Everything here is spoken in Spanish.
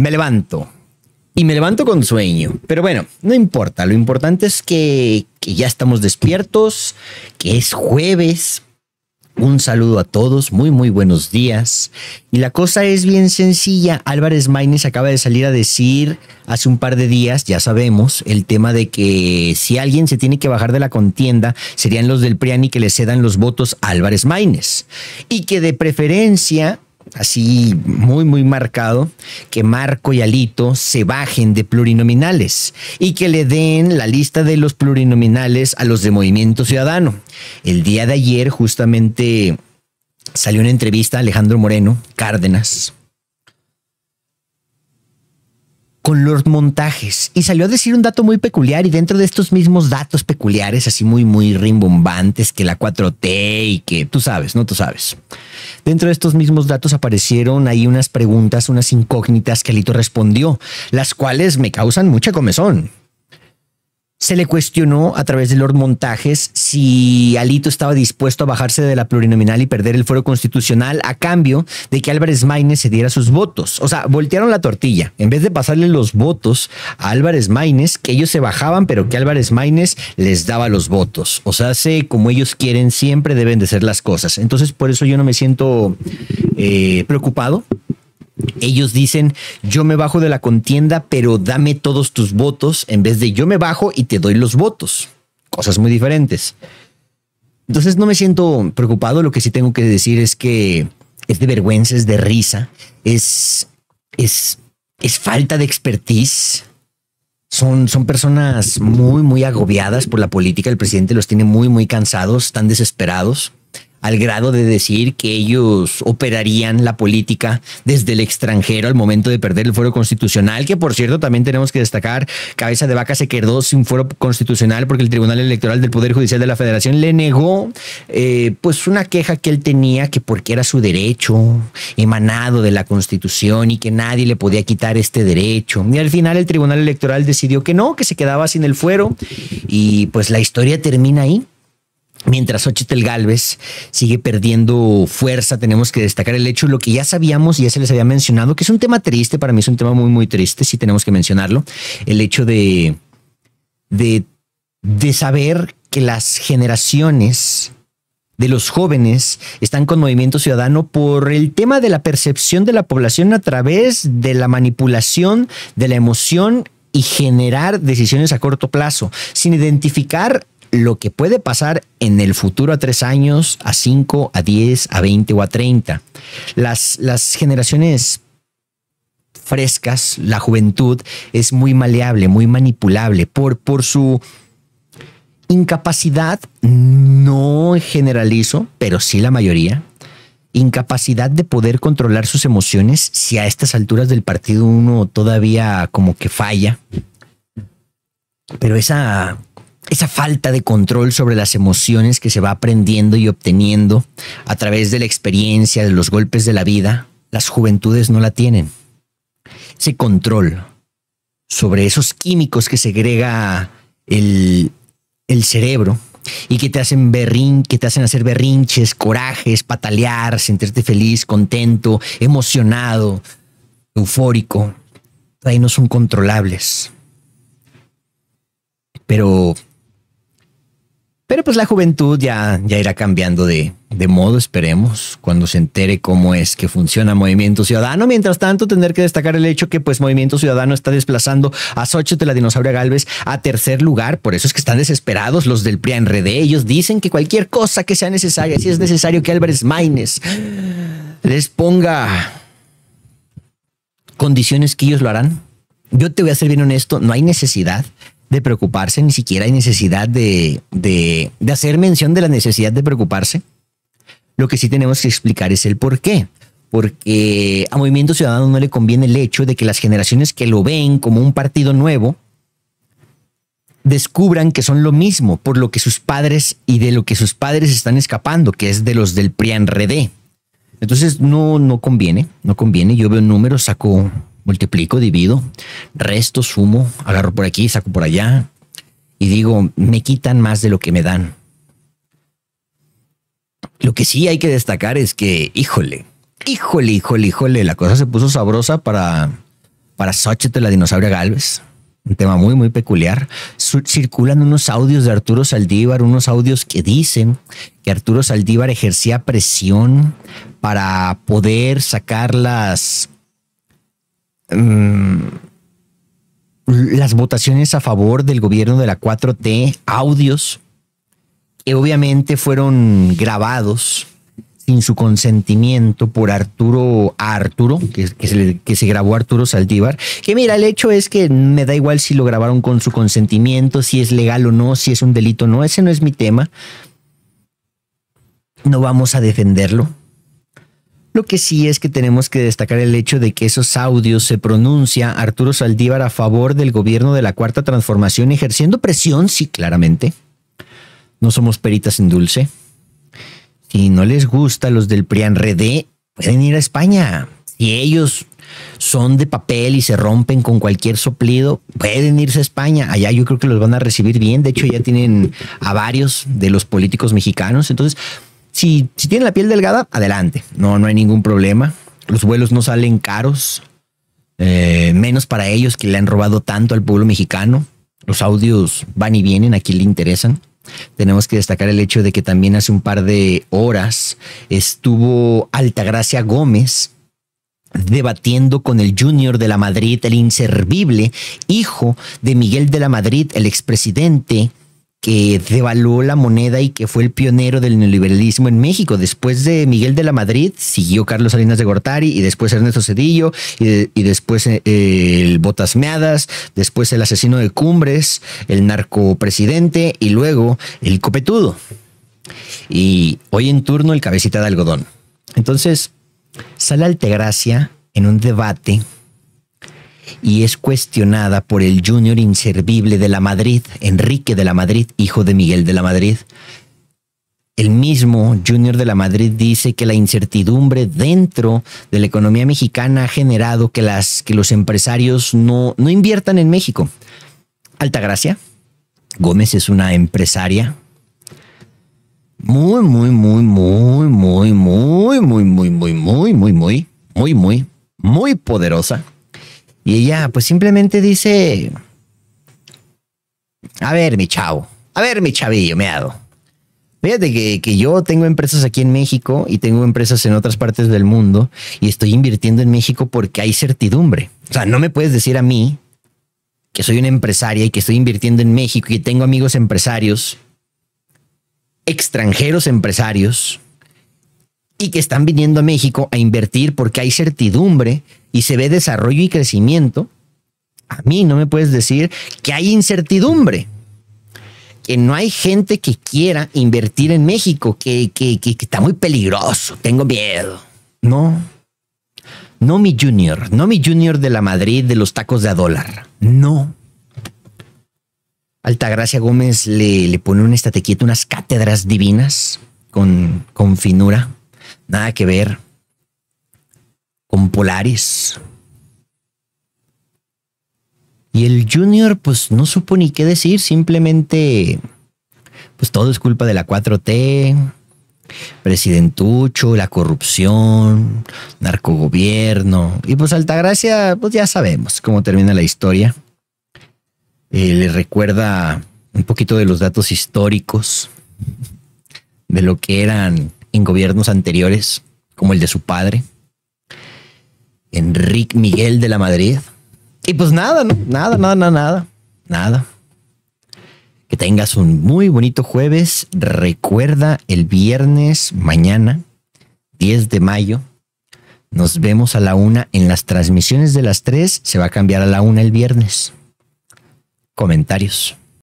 me levanto. Y me levanto con sueño. Pero bueno, no importa. Lo importante es que, ya estamos despiertos, que es jueves. Un saludo a todos, muy muy buenos días. Y la cosa es bien sencilla. Álvarez Maínez acaba de salir a decir hace un par de días, ya sabemos, el tema de que si alguien se tiene que bajar de la contienda, serían los del PRIANI que le cedan los votos a Álvarez Maínez. Y que de preferencia así muy, muy marcado, que Marco y Alito se bajen de plurinominales y que le den la lista de los plurinominales a los de Movimiento Ciudadano. El día de ayer justamente salió una entrevista a Alejandro Moreno, Cárdenas, con los montajes y salió a decir un dato muy peculiar y dentro de estos mismos datos peculiares, así muy, muy rimbombantes, que la 4T y que tú sabes, no tú sabes. Dentro de estos mismos datos aparecieron ahí unas preguntas, unas incógnitas que Alito respondió, las cuales me causan mucha comezón. Se le cuestionó a través de los montajes si Alito estaba dispuesto a bajarse de la plurinominal y perder el fuero constitucional a cambio de que Álvarez Maínez se diera sus votos. O sea, voltearon la tortilla. En vez de pasarle los votos a Álvarez Maínez, que ellos se bajaban, pero que Álvarez Maínez les daba los votos. O sea, sé como ellos quieren, siempre deben de ser las cosas. Entonces, por eso yo no me siento eh, preocupado ellos dicen, yo me bajo de la contienda, pero dame todos tus votos, en vez de yo me bajo y te doy los votos. Cosas muy diferentes. Entonces no me siento preocupado, lo que sí tengo que decir es que es de vergüenza, es de risa, es, es, es falta de expertise. Son, son, personas muy, muy agobiadas por la política. El presidente los tiene muy, muy cansados, están desesperados al grado de decir que ellos operarían la política desde el extranjero al momento de perder el fuero constitucional, que por cierto también tenemos que destacar, Cabeza de Vaca se quedó sin fuero constitucional porque el Tribunal Electoral del Poder Judicial de la Federación le negó eh, pues una queja que él tenía que porque era su derecho emanado de la Constitución y que nadie le podía quitar este derecho. Y al final el Tribunal Electoral decidió que no, que se quedaba sin el fuero y pues la historia termina ahí. Mientras Ochitel Galvez sigue perdiendo fuerza, tenemos que destacar el hecho, lo que ya sabíamos, ya se les había mencionado, que es un tema triste, para mí es un tema muy, muy triste, sí tenemos que mencionarlo, el hecho de, de, de saber que las generaciones de los jóvenes están con Movimiento Ciudadano por el tema de la percepción de la población a través de la manipulación de la emoción y generar decisiones a corto plazo, sin identificar lo que puede pasar en el futuro a tres años, a cinco, a diez, a veinte o a treinta. Las, las generaciones frescas, la juventud es muy maleable, muy manipulable por, por su incapacidad, no generalizo, pero sí la mayoría, incapacidad de poder controlar sus emociones si a estas alturas del partido uno todavía como que falla. Pero esa esa falta de control sobre las emociones que se va aprendiendo y obteniendo a través de la experiencia, de los golpes de la vida, las juventudes no la tienen. Ese control sobre esos químicos que segrega el, cerebro y que te hacen berrin, que te hacen hacer berrinches, corajes, patalear, sentirte feliz, contento, emocionado, eufórico. Ahí no son controlables. Pero pero pues la juventud ya, ya irá cambiando de, modo, esperemos, cuando se entere cómo es que funciona Movimiento Ciudadano. Mientras tanto, tener que destacar el hecho que pues Movimiento Ciudadano está desplazando a de la dinosauria Galvez, a tercer lugar. Por eso es que están desesperados los del PRI en Ellos dicen que cualquier cosa que sea necesaria, si es necesario que Álvarez Maínez les ponga condiciones que ellos lo harán. Yo te voy a ser bien honesto, no hay necesidad de preocuparse, ni siquiera hay necesidad de, hacer mención de la necesidad de preocuparse. Lo que sí tenemos que explicar es el por qué. Porque a Movimiento Ciudadano no le conviene el hecho de que las generaciones que lo ven como un partido nuevo descubran que son lo mismo por lo que sus padres y de lo que sus padres están escapando, que es de los del PRIAN-RD. Entonces no, no conviene, no conviene. Yo veo números, saco multiplico, divido, resto, sumo, agarro por aquí, saco por allá y digo, me quitan más de lo que me dan. Lo que sí hay que destacar es que, híjole, híjole, híjole, híjole, la cosa se puso sabrosa para, para de la dinosauria Galvez. Un tema muy, muy peculiar. Circulan unos audios de Arturo Saldívar, unos audios que dicen que Arturo Saldívar ejercía presión para poder sacar las Mm, las votaciones a favor del gobierno de la 4T, audios que obviamente fueron grabados sin su consentimiento por Arturo Arturo, que, se, que, se, grabó Arturo Saldívar. Que mira, el hecho es que me da igual si lo grabaron con su consentimiento, si es legal o no, si es un delito o no, ese no es mi tema. No vamos a defenderlo. Lo que sí es que tenemos que destacar el hecho de que esos audios se pronuncia Arturo Saldívar a favor del gobierno de la Cuarta Transformación, ejerciendo presión, sí, claramente. No somos peritas en dulce. Si no les gusta los del PRIAN Redé pueden ir a España. Si ellos son de papel y se rompen con cualquier soplido, pueden irse a España. Allá yo creo que los van a recibir bien. De hecho, ya tienen a varios de los políticos mexicanos. Entonces, si, tiene la piel delgada, adelante. No, no hay ningún problema. Los vuelos no salen caros. Eh, menos para ellos que le han robado tanto al pueblo mexicano. Los audios van y vienen, a quien le interesan. Tenemos que destacar el hecho de que también hace un par de horas estuvo Altagracia Gómez debatiendo con el junior de la Madrid, el inservible hijo de Miguel de la Madrid, el expresidente que devaluó la moneda y que fue el pionero del neoliberalismo en México. Después de Miguel de la Madrid, siguió Carlos Salinas de Gortari y después Ernesto Cedillo y, después eh, el Botas Meadas, después el asesino de Cumbres, el narcopresidente y luego el copetudo. Y hoy en turno el cabecita de algodón. Entonces, sale Altegracia en un debate y es cuestionada por el junior inservible de la Madrid, Enrique de la Madrid, hijo de Miguel de la Madrid. El mismo Junior de la Madrid dice que la incertidumbre dentro de la economía mexicana ha generado que, los empresarios no, inviertan en México. Altagracia Gómez es una empresaria muy, muy, muy, muy, muy, muy, muy, muy, muy, muy, muy, muy, muy, muy, muy poderosa. Y ella pues simplemente dice, a ver mi chavo, a ver mi chavillo, meado. Fíjate que, que, yo tengo empresas aquí en México y tengo empresas en otras partes del mundo y estoy invirtiendo en México porque hay certidumbre. O sea, no me puedes decir a mí que soy una empresaria y que estoy invirtiendo en México y tengo amigos empresarios, extranjeros empresarios, y que están viniendo a México a invertir porque hay certidumbre y se ve desarrollo y crecimiento, a mí no me puedes decir que hay incertidumbre, que no hay gente que quiera invertir en México, que, está muy peligroso, tengo miedo. No, no mi junior, no mi junior de la Madrid de los tacos de a dólar, no. Altagracia Gómez le, pone un estatequieto, unas cátedras divinas con, con finura Nada que ver con Polaris. Y el Junior, pues no supo ni qué decir, simplemente, pues todo es culpa de la 4T, presidentucho, la corrupción, narcogobierno. Y pues Altagracia, pues ya sabemos cómo termina la historia. Eh, le recuerda un poquito de los datos históricos, de lo que eran en gobiernos anteriores, como el de su padre, Enrique Miguel de la Madrid. Y pues nada, Nada, nada, nada, nada. Que tengas un muy bonito jueves. Recuerda el viernes mañana, 10 de mayo. Nos vemos a la una en las transmisiones de las tres. Se va a cambiar a la una el viernes. Comentarios.